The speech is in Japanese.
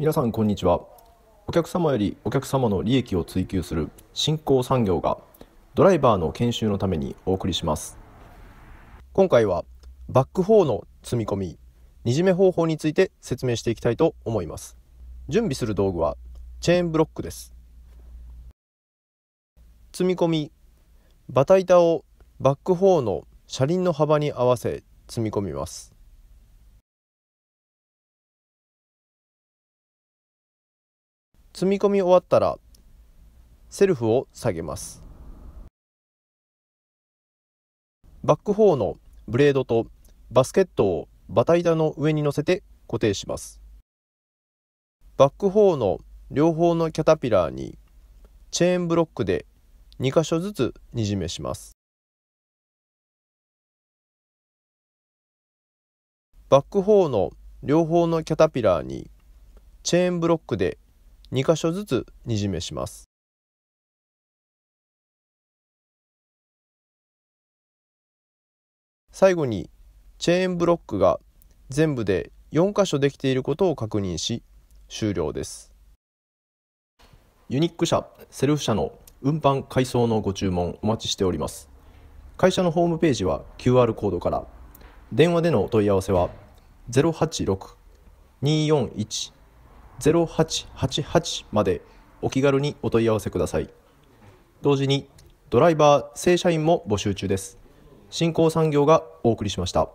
皆さんこんにちはお客様よりお客様の利益を追求する新興産業がドライバーの研修のためにお送りします今回はバック4の積み込みにじめ方法について説明していきたいと思います準備する道具はチェーンブロックです積み込みバタ板をバック4の車輪の幅に合わせ積み込みます積み込み終わったらセルフを下げますバックホーのブレードとバスケットをバタ板の上に乗せて固定しますバックホーの両方のキャタピラーにチェーンブロックで2箇所ずつにじめしますバックホーの両方のキャタピラーにチェーンブロックで2箇所ずつにじめします。最後にチェーンブロックが全部で4箇所できていることを確認し終了ですユニック社セルフ社の運搬改装のご注文お待ちしております会社のホームページは QR コードから電話での問い合わせは086-241 0888までお気軽にお問い合わせください同時にドライバー正社員も募集中です新興産業がお送りしました